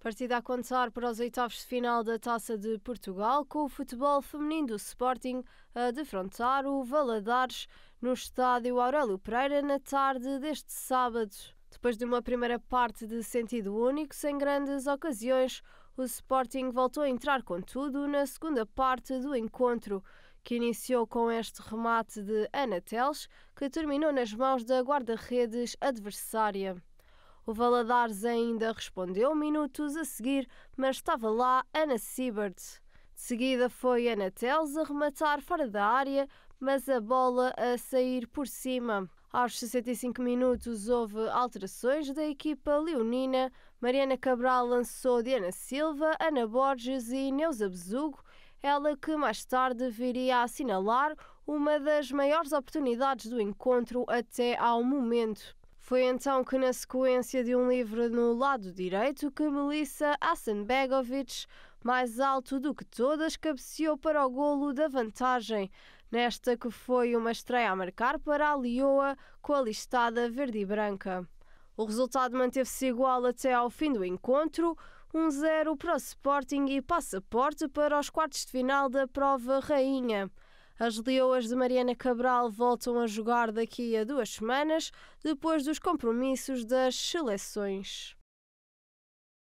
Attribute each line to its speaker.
Speaker 1: Partida a contar para os oitavos de final da Taça de Portugal, com o futebol feminino do Sporting a defrontar o Valadares no estádio Aurélio Pereira na tarde deste sábado. Depois de uma primeira parte de sentido único, sem grandes ocasiões, o Sporting voltou a entrar com tudo na segunda parte do encontro, que iniciou com este remate de Ana Teles, que terminou nas mãos da guarda-redes adversária. O Valadares ainda respondeu minutos a seguir, mas estava lá Ana Siebert. De seguida foi Ana Teles a rematar fora da área, mas a bola a sair por cima. Aos 65 minutos houve alterações da equipa leonina. Mariana Cabral lançou Diana Silva, Ana Borges e Neuza Bezugo, ela que mais tarde viria a assinalar uma das maiores oportunidades do encontro até ao momento. Foi então que, na sequência de um livro no lado direito, que Melissa Asenbegovic, mais alto do que todas, cabeceou para o golo da vantagem, nesta que foi uma estreia a marcar para a Lioa com a listada verde e branca. O resultado manteve-se igual até ao fim do encontro, 1-0 um para o Sporting e passaporte para os quartos de final da prova rainha. As leoas de Mariana Cabral voltam a jogar daqui a duas semanas, depois dos compromissos das seleções.